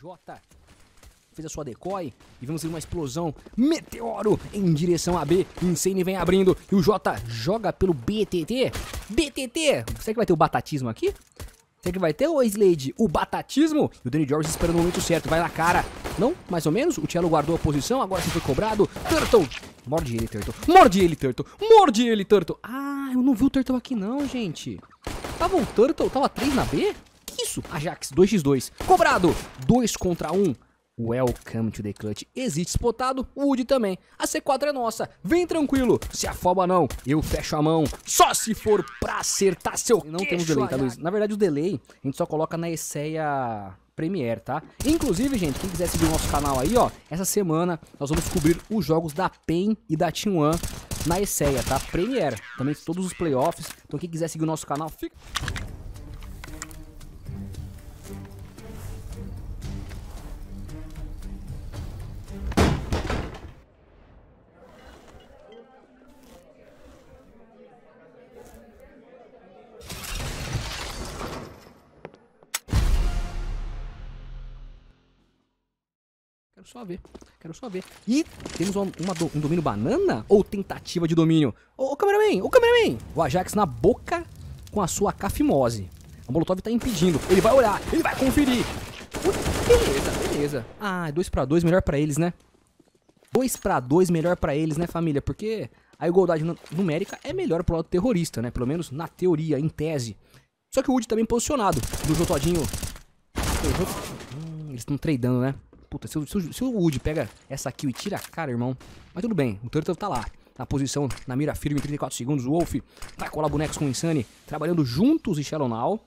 J fez a sua decoy e vemos uma explosão meteoro em direção a B. Insane vem abrindo e o J joga pelo BTT. BTT! Será que vai ter o batatismo aqui? Será que vai ter o Slade, o batatismo? E o Danny George esperando o momento certo, vai na cara. Não, mais ou menos. O Cello guardou a posição, agora se foi cobrado. Turtle! Morde ele, Turtle. Morde ele, Turtle. Morde ele, Turtle. Ah, eu não vi o Turtle aqui não, gente. Tava um Turtle, tava 3 na B? isso? Ajax, 2x2. Cobrado, 2 contra 1. Welcome to the clutch. Existe spotado, Wood também. A C4 é nossa, vem tranquilo. Se afoba não, eu fecho a mão. Só se for pra acertar seu Não temos delay, tá, Luiz? Na verdade, o delay a gente só coloca na ESEA Premiere, tá? Inclusive, gente, quem quiser seguir o nosso canal aí, ó. Essa semana nós vamos cobrir os jogos da PEN e da Team One na ESEA, tá? Premiere. Também todos os playoffs. Então quem quiser seguir o nosso canal, fica... Quero só ver. Quero só ver. E temos uma, uma, um domínio banana ou tentativa de domínio? Ô, ô cameraman, ô cameraman! O Ajax na boca com a sua cafimose. A Molotov tá impedindo. Ele vai olhar, ele vai conferir. Beleza, beleza. Ah, é dois para dois melhor para eles, né? dois para dois melhor para eles, né, família? Porque a igualdade numérica é melhor pro lado terrorista, né? Pelo menos na teoria, em tese. Só que o tá também posicionado. Do Jotodinho. Hum, eles estão tradando, né? Puta, se, se, se o Wood pega essa kill e tira a cara, irmão. Mas tudo bem, o Turtle tá lá. Na posição, na mira firme, 34 segundos. O Wolf vai colar bonecos com o Insane, trabalhando juntos e Shadow Now.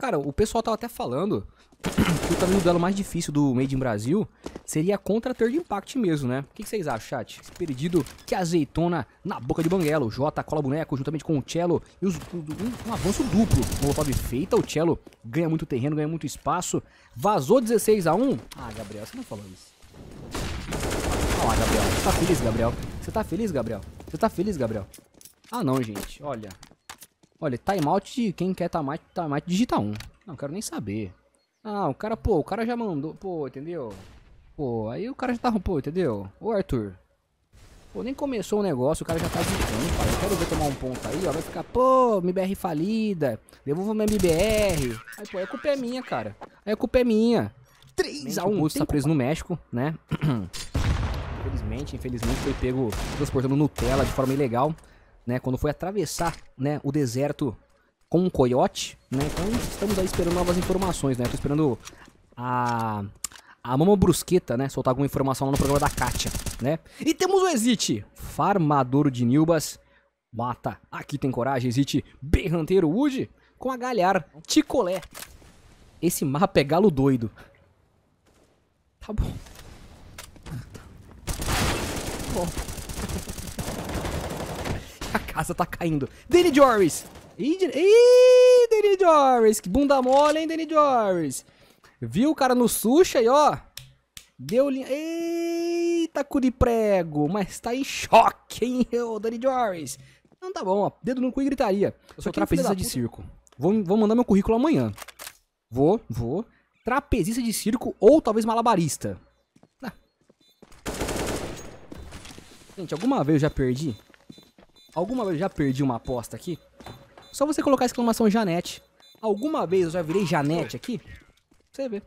Cara, o pessoal tava até falando que talvez o duelo mais difícil do Made in Brasil seria contra Third Impact mesmo, né? O que, que vocês acham, chat? Esse perdido que azeitona na boca de Banguelo. O Jota cola boneco juntamente com o Cello e os, um, um, avanço duplo. O Molotov feita, o Cello ganha muito terreno, ganha muito espaço. Vazou 16 a 1 Ah, Gabriel, você não falou isso. Olha ah, lá, Gabriel. Você tá feliz, Gabriel? Você tá feliz, Gabriel? Você tá feliz, Gabriel? Ah, não, gente. Olha, Olha, timeout, quem quer timeout, timeout digita 1. Não, quero nem saber. Ah, o cara, pô, o cara já mandou, pô, entendeu? Pô, aí o cara já tá, pô, entendeu? Ô, Arthur. Pô, nem começou o negócio, o cara já tá gritando, cara. Eu quero ver tomar um ponto aí, ó. Vai ficar, pô, MBR falida. Devolva minha MBR. Aí, pô, a culpa é minha, cara. Aí a culpa é minha. 3x1. O Gusto tá preso no México, né? infelizmente, infelizmente foi pego transportando Nutella de forma ilegal né? Quando foi atravessar, né, o deserto com um coiote, né? Então estamos aí esperando novas informações, né? tô esperando a a Mama Brusqueta, né, soltar alguma informação lá no programa da Kátia, né? E temos o Exit, farmador de Nilbas, mata, aqui tem coragem, Exit, berranteiro Wood, com a Galhar, Ticolé. Esse mapa é galo doido. Tá bom. Ah, tá bom casa tá caindo. Danny Joris. Ih, Danny Joris. Que bunda mole, hein, Danny Joris. Viu o cara no sushi aí, ó. Deu linha. Eita, cu de prego. Mas tá em choque, hein, ô Danny Joris. Não tá bom, ó. Dedo no cu e gritaria. Eu sou trapezista de circo. Vou, vou mandar meu currículo amanhã. Vou, vou. Trapezista de circo ou talvez malabarista. Ah. Gente, alguma vez eu já perdi? Alguma vez eu já perdi uma aposta aqui? Só você colocar a exclamação Janete. Alguma vez eu já virei Janete aqui? Você vê.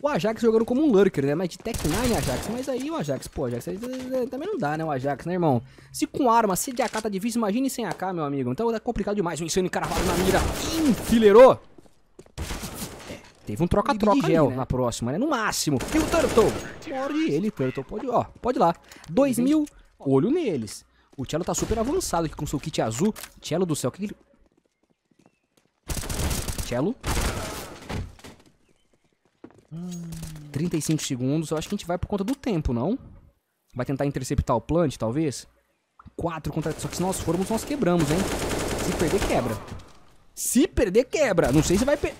O Ajax jogando como um lurker, né? Mas de Tech-9 Ajax. Mas aí o Ajax, pô, Ajax eh, eh, também não dá, né? O Ajax, né, irmão? Se com arma, se de AK tá difícil, imagine sem AK, meu amigo. Então tá complicado demais. O insano encaravado na mira. Enfileirou. É, teve um troca-troca gel né? na próxima, né? No máximo. E o Turtle. Morde ele, Turtle. Pode, ó, pode ir lá. 2 mil, olho neles. O Cello tá super avançado aqui com seu kit azul. Cello do céu, o que, que ele... Cello. 35 segundos. Eu acho que a gente vai por conta do tempo, não? Vai tentar interceptar o plant, talvez? 4 contra... Só que se nós formos, nós quebramos, hein? Se perder, quebra. Se perder, quebra. Não sei se vai... Per...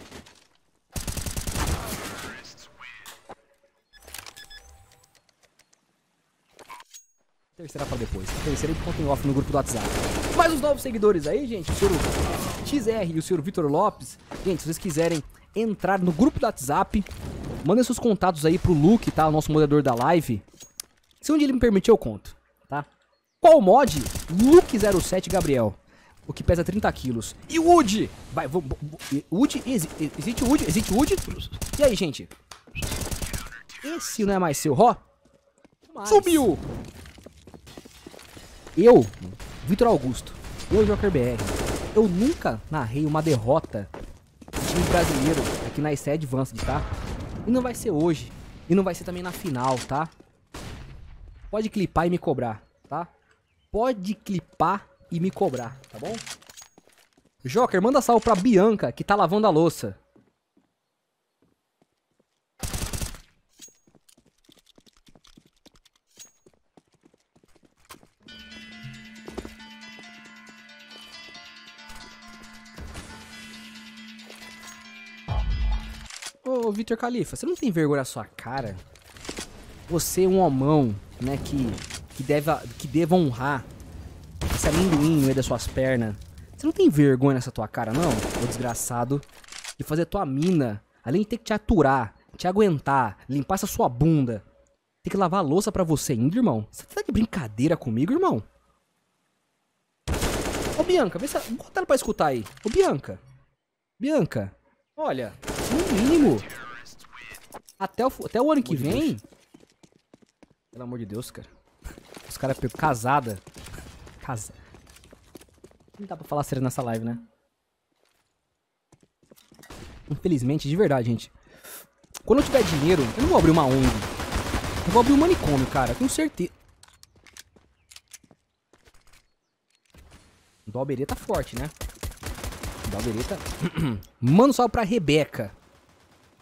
Terceira para depois. Terceira em ponto em off no grupo do WhatsApp. Mas os novos seguidores aí, gente, o senhor XR e o senhor Vitor Lopes, gente, se vocês quiserem entrar no grupo do WhatsApp, mandem seus contatos aí pro Luke, tá? O nosso moderador da live. Se um dia ele me permitir, eu conto, tá? Qual mod? Luke07 Gabriel. O que pesa 30 quilos. E o Woody? Vai, vou, Woody? existe Woody? Existe Woody? E aí, gente? Esse não é mais seu, ó. Sumiu! Eu, Vitor Augusto, eu, Joker BR, eu nunca narrei uma derrota de time brasileiro aqui na SED Advanced, tá? E não vai ser hoje. E não vai ser também na final, tá? Pode clipar e me cobrar, tá? Pode clipar e me cobrar, tá bom? Joker, manda salve pra Bianca, que tá lavando a louça. Vitor Califa, você não tem vergonha na sua cara? Você, é um homão, né, que, que, deva, que deva honrar esse amendoim no meio das suas pernas. Você não tem vergonha nessa tua cara, não, ô desgraçado? De fazer tua mina, além de ter que te aturar, te aguentar, limpar essa sua bunda, ter que lavar a louça para você ainda, irmão? Você tá de brincadeira comigo, irmão? Ô, Bianca, vê se... Ela... Bota ela pra escutar aí. Ô, Bianca. Bianca, olha, no mínimo, até o, até o ano que vem. Deus. Pelo amor de Deus, cara. Os caras pegam casada. Casa. Não dá pra falar sério nessa live, né? Infelizmente, de verdade, gente. Quando eu tiver dinheiro, eu não vou abrir uma ONG. Eu vou abrir um manicômio, cara, com certeza. Dalbereta forte, né? Dalbereta. Mano, salve pra Rebeca.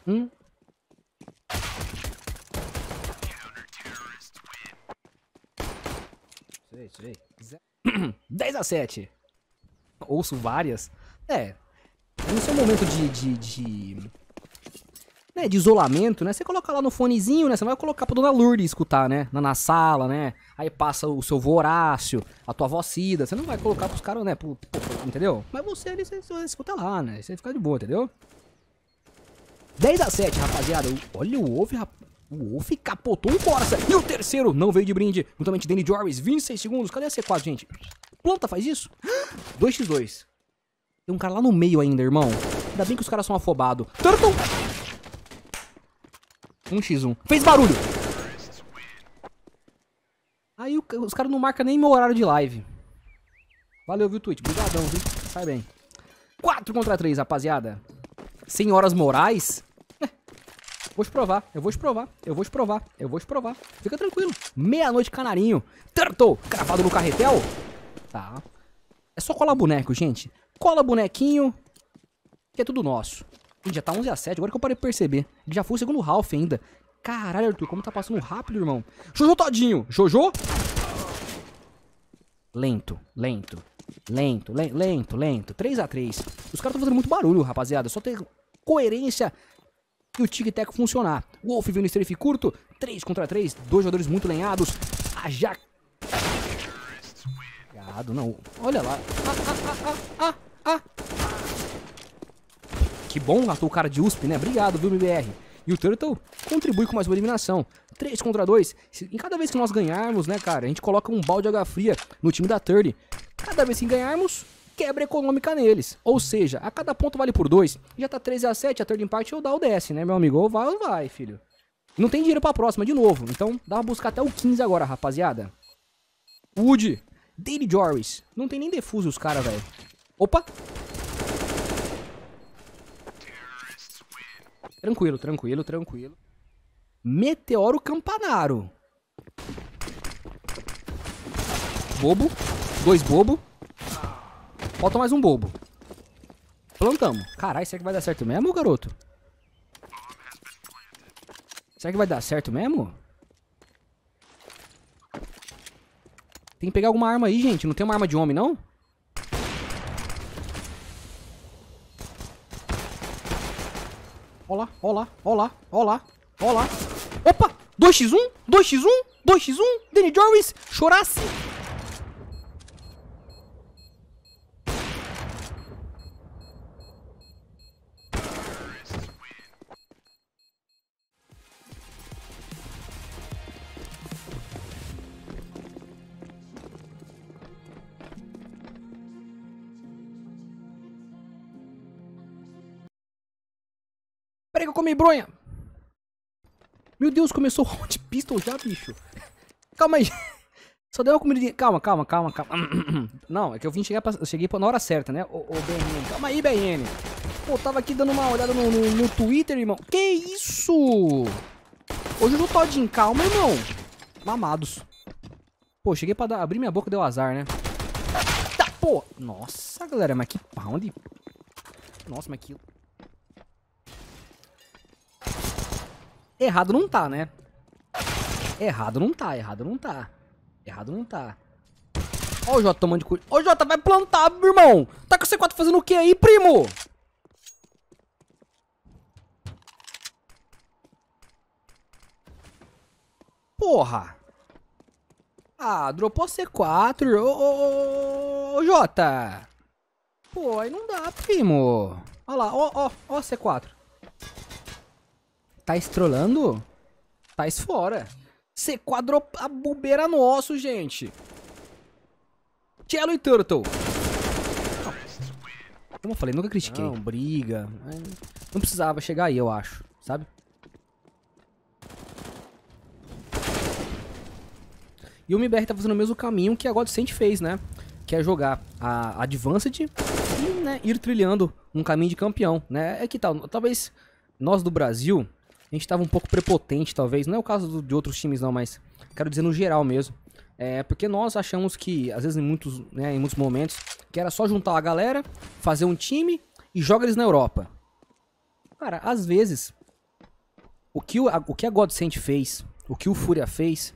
Hum? 10 a 7. Ouço várias. É. No seu momento de. de, de né, de isolamento, né? Você coloca lá no fonezinho, né? Você não vai colocar pra dona Lourdes escutar, né? Na, na sala, né? Aí passa o seu vorácio, a tua avó Cida. Você não vai colocar pros caras, né? Pro, pro, pro, entendeu? Mas você ali, você, você escuta lá, né? Você fica de boa, entendeu? 10 a 7, rapaziada. Olha o ovo, rapaz. O Wolf capotou um Corsa. E o terceiro não veio de brinde. Juntamente Danny Joris, 26 segundos. Cadê a C4, gente? Planta faz isso? 2x2. Tem um cara lá no meio ainda, irmão. Ainda bem que os caras são afobados. Turtle! 1x1. Fez barulho! Aí os caras não marcam nem meu horário de live. Valeu, viu, Twitch? Obrigadão, viu? Sai bem. 4 contra 3, rapaziada. Senhoras Morais Vou provar, eu vou provar, eu vou provar, eu vou provar. Fica tranquilo. Meia-noite, canarinho. Tertou, cravado no carretel. Tá. É só colar boneco, gente. Cola bonequinho, que é tudo nosso. Já tá 11 a 7, agora que eu parei de perceber. Ele já foi o segundo Ralph ainda. Caralho, Arthur, como tá passando rápido, irmão. Jojo todinho. Jojo. Lento, lento, lento, lento, lento. 3 a 3 Os caras estão fazendo muito barulho, rapaziada. Só ter coerência e o tic-tac funcionar. Wolf vindo strafe curto, 3 contra 3, dois jogadores muito lenhados. já. Gado, não. Olha lá. Ah, ah, ah, ah. que bom, matou o cara de USP, né? Obrigado, viu, MBR. E o Turtle contribui com mais uma eliminação. 3 contra 2. E cada vez que nós ganharmos, né, cara, a gente coloca um balde de água fria no time da Turtle. Cada vez que ganharmos, quebra econômica neles. Ou seja, a cada ponto vale por dois. Já tá 13 a 7, a third empate ou dá o DS, né, meu amigo? Ou vai ou vai, filho. Não tem dinheiro pra próxima, de novo. Então dá pra buscar até o 15 agora, rapaziada. Wood, Daily Joris. Não tem nem defuso os caras, velho. Opa! Tranquilo, tranquilo, tranquilo. Meteoro Campanaro. Bobo. Dois bobo. Falta mais um bobo. Plantamos. Caralho, será que vai dar certo mesmo, garoto? Será que vai dar certo mesmo? Tem que pegar alguma arma aí, gente. Não tem uma arma de homem, não? Olá, olá, olá, olá, olá. Opa! 2x1, 2x1, 2x1, Danny Jarvis, Chorasse, Peraí que eu comi bronha. Meu Deus, começou o round pistol já, bicho. Calma aí. Só deu uma comidinha. Calma, calma, calma, calma. Não, é que eu vim chegar pra... eu cheguei na hora certa, né? Ô, ô BN. Calma aí, BN. Pô, tava aqui dando uma olhada no, no, no Twitter, irmão. Que isso? Hoje eu tô todinho. Calma, irmão. Mamados. Pô, cheguei pra dar... abrir minha boca, deu azar, né? Tá, pô. Nossa, galera, mas que pound. Nossa, mas que Errado não tá, né? Errado não tá, errado não tá. Errado não tá. Ó o Jota tomando de cu... Ó o Jota, vai plantar, meu irmão! Tá com o C4 fazendo o que aí, primo? Porra! Ah, dropou C4. Ô, ô, ô, ô, Jota! Pô, aí não dá, primo. Olha lá, ó, ó, ó C4. Tá estrolando? Tá fora. Você quadrou a bobeira nosso, gente. Cello e Turtle. Como eu falei, nunca critiquei. Não, briga. Não precisava chegar aí, eu acho. Sabe? E o MBR tá fazendo o mesmo caminho que a God fez, né? Que é jogar a Advanced e né, ir trilhando um caminho de campeão, né? É que tal, talvez nós do Brasil, gente estava um pouco prepotente, talvez. Não é o caso do, de outros times, não, mas quero dizer no geral mesmo. É porque nós achamos que, às vezes, em muitos, né, em muitos momentos, que era só juntar a galera, fazer um time e jogar eles na Europa. Cara, às vezes, o que, o, o que a Godsend fez, o que o Fúria fez,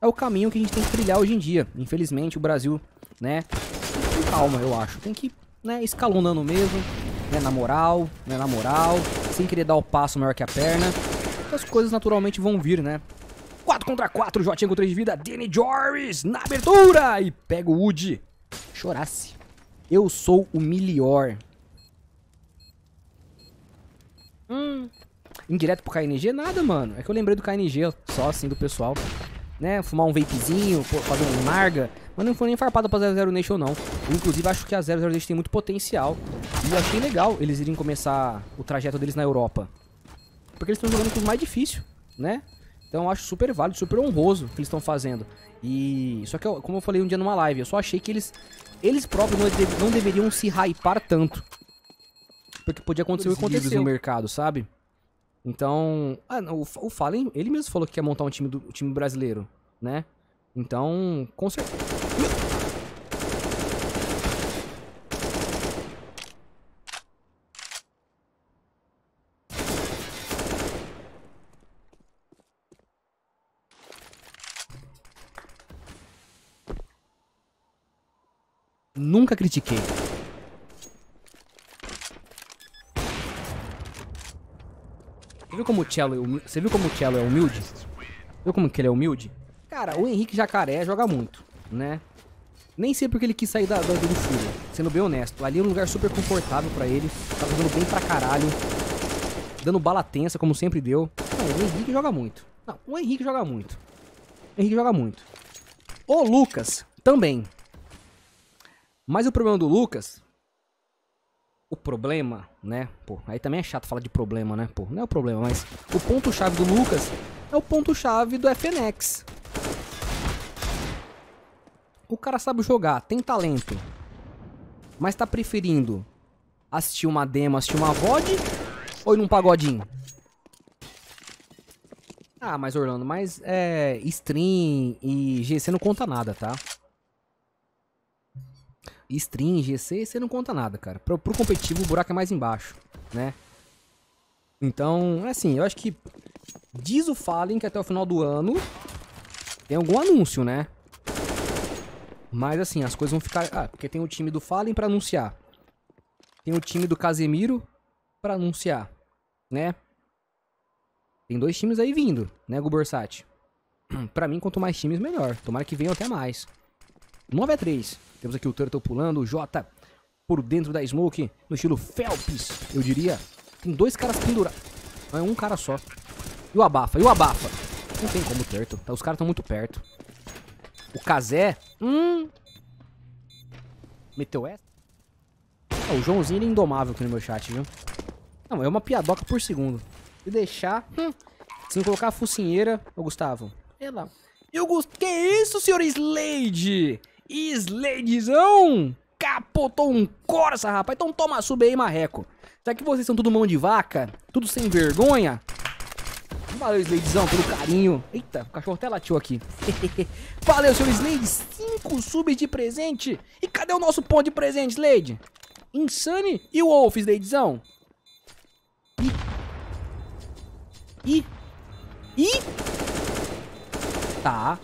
é o caminho que a gente tem que trilhar hoje em dia. Infelizmente, o Brasil, né, com calma, eu acho. Tem que né, escalonando mesmo, né, na moral, né, na moral, sem querer dar o passo maior que a perna as coisas naturalmente vão vir, né? 4 contra 4, Jotinho com 3 de vida, Danny Joris na abertura e pega o Woody. Chorasse. Eu sou o melhor. Hum. Indireto pro KNG? Nada, mano. É que eu lembrei do KNG só, assim, do pessoal. Né? Fumar um vapezinho, fazer um marga. Mas não foi nem farpado pra 00 Nation, não. Eu, inclusive, acho que a 00 Nation tem muito potencial. E achei legal eles irem começar o trajeto deles na Europa. Porque eles estão jogando com o mais difícil, né? Então eu acho super válido, super honroso o que eles estão fazendo. E só que, eu, como eu falei um dia numa live, eu só achei que eles eles próprios não, não deveriam se hypar tanto. Porque podia acontecer o que aconteceu no mercado, sabe? Então, ah, não, o, o Fallen, ele mesmo falou que quer montar um time do um time brasileiro, né? Então, com certeza. Nunca critiquei. Você viu como o Cello, é você viu como o Cello é humilde? Viu como que ele é humilde? Cara, o Henrique Jacaré joga muito, né? Nem sei porque ele quis sair da, da do sendo bem honesto. Ali é um lugar super confortável pra ele. Tá jogando bem pra caralho. Dando bala tensa, como sempre deu. Não, o Henrique joga muito. Não, o Henrique joga muito. O Henrique joga muito. O Lucas também. Mas o problema do Lucas. O problema, né? Pô, aí também é chato falar de problema, né? Pô, não é o problema, mas o ponto-chave do Lucas é o ponto-chave do FNX. O cara sabe jogar, tem talento. Mas tá preferindo assistir uma demo, assistir uma VOD ou ir num pagodinho? Ah, mas Orlando, mas é, stream e GC não conta nada, tá? String, GC, você não conta nada, cara. Pro, pro competitivo, o buraco é mais embaixo, né? Então, é assim, eu acho que diz o Fallen que até o final do ano tem algum anúncio, né? Mas, assim, as coisas vão ficar... Ah, porque tem o time do Fallen pra anunciar. Tem o time do Casemiro pra anunciar, né? Tem dois times aí vindo, né, Gubersat? pra mim, quanto mais times, melhor. Tomara que venham até mais. 9 a 3 temos aqui o Turtle pulando, o Jota por dentro da Smoke, no estilo Phelps, eu diria. Tem dois caras pendurados. Não, é um cara só. E o Abafa, e o Abafa. Não tem como o Turtle, tá? os caras estão muito perto. O Kazé, hum... Meteu essa? Ah, o Joãozinho é indomável aqui no meu chat, viu? Não, é uma piadoca por segundo. Se deixar... Hum, se colocar a focinheira... Ô, Gustavo. Sei lá. Eu gosto... Que é isso, senhor Slade? Sladezão! capotou um Corsa, rapaz. Então toma, sub aí, marreco. Será que vocês são tudo mão de vaca? Tudo sem vergonha? Valeu, Sladezão, pelo carinho. Eita, o cachorro até latiu aqui. Valeu, seu Slade. Cinco subs de presente. E cadê o nosso pão de presente, Slade? Insane e Wolf, Sladezão. E... E... E... Tá,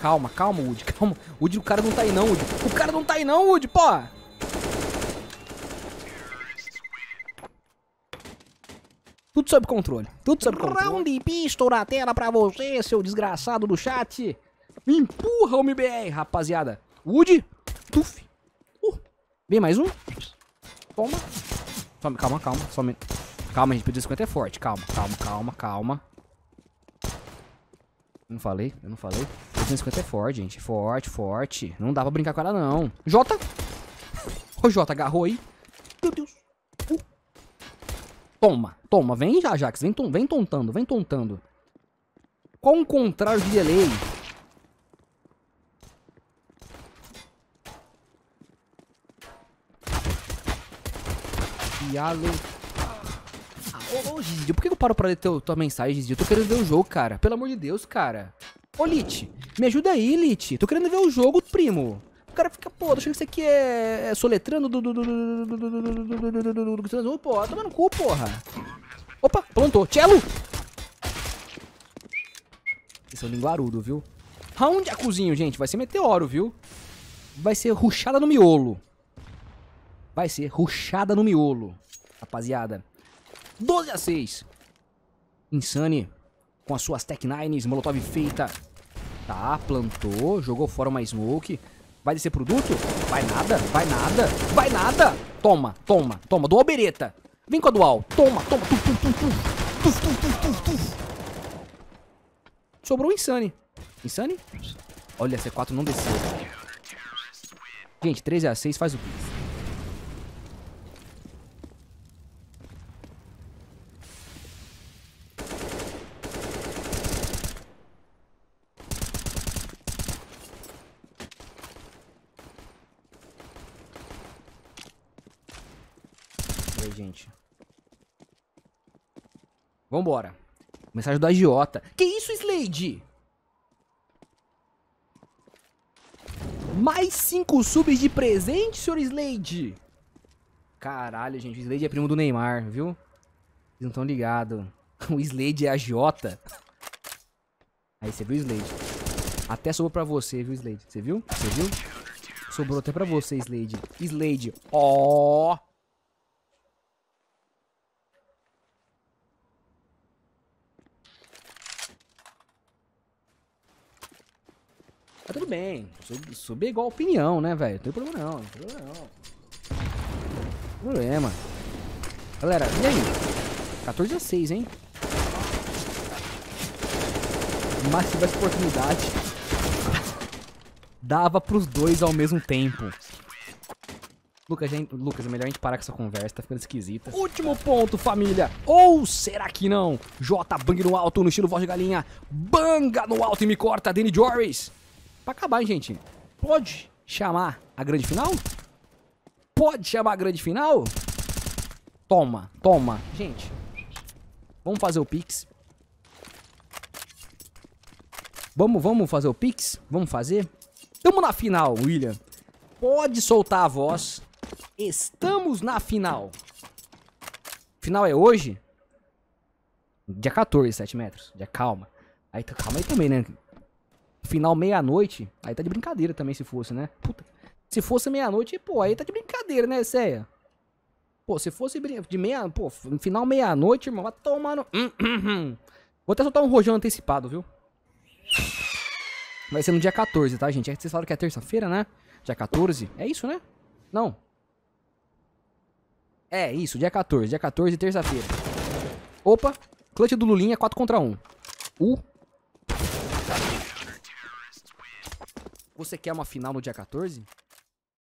Calma, calma, Woody, calma. Woody, o cara não tá aí não, Woody. O cara não tá aí não, Woody, pô! Tudo sob controle. Tudo sob controle. Round pistol na tela pra você, seu desgraçado do chat. Me empurra o MBR, rapaziada. Woody. Tuf. Uh. Vem mais um. Toma. Toma, calma, calma. Só Calma, gente. Pedido 50 é forte. Calma, calma, calma, calma. Não falei, eu não falei. 250 é forte, gente. Forte, forte. Não dá pra brincar com ela, não. Jota! Ô, Jota, agarrou aí. Meu Deus. Uh. Toma, toma. Vem, Jax, Vem, vem tontando, vem tontando. Qual o contrário de delay? Yalo. Ah, ô, ô, Gigi, por que eu paro pra ler teu, tua mensagem, Gigi? Eu tô querendo ver o jogo, cara. Pelo amor de Deus, cara. Ô, Lit, me ajuda aí, Lit. Tô querendo ver o jogo, primo. O cara fica, pô, achando que isso aqui é soletrando. Pô, toma no cu, porra. Opa, plantou. Cello! Esse é o linguarudo, viu? Round cozinha, gente. Vai ser meteoro, viu? Vai ser ruxada no miolo. Vai ser ruxada no miolo, rapaziada. 12 a 6. Insane, com as suas Tech Nines, Molotov feita. Tá, plantou, jogou fora uma smoke. Vai descer produto? Vai nada, vai nada, vai nada. Toma, toma, toma. Dual bereta. Vem com a dual. Toma, toma. Tuf, tuf, tuf, tuf. Tuf, tuf, tuf, tuf. Sobrou o Insane. Insane? Olha, C4 não desceu. Gente, 13 x 6 faz o quê? Vambora. Mensagem do agiota. Que isso, Slade? Mais cinco subs de presente, senhor Slade. Caralho, gente. O Slade é primo do Neymar, viu? Vocês não estão ligados. O Slade é agiota. Aí, você viu, Slade? Até sobrou pra você, viu, Slade? Você viu? Você viu? Sobrou até pra você, Slade. Slade. Ó! Oh! bem. Sub, sub igual opinião, né, velho? Não tem problema não, não tem problema não. não problema. Galera, e aí? 14 a 6, hein? Mas se tivesse oportunidade, dava pros dois ao mesmo tempo. Lucas, gente, Lucas, é melhor a gente parar com essa conversa, tá ficando esquisita. Último ponto, família! Ou será que não? J bang no alto, no estilo voz de galinha. Banga no alto e me corta, Danny Joris. Pra acabar, hein, gente? Pode chamar a grande final? Pode chamar a grande final? Toma, toma. Gente, vamos fazer o Pix. Vamos, vamos fazer o Pix? Vamos fazer? Tamo na final, William. Pode soltar a voz. Estamos na final. Final é hoje? Dia 14, 7 metros. Dia calma. Aí, calma aí também, né? final meia-noite, aí tá de brincadeira também se fosse, né? Puta. Se fosse meia-noite, pô, aí tá de brincadeira, né, Céia? Pô, se fosse de meia, pô, final meia-noite, irmão, vai tomar no... Hum, hum, hum. Vou até soltar um rojão antecipado, viu? Vai ser no dia 14, tá, gente? É que vocês falaram que é terça-feira, né? Dia 14. É isso, né? Não. É isso, dia 14. Dia 14, terça-feira. Opa, clutch do Lulinha 4 contra 1. U, uh. Você quer uma final no dia 14?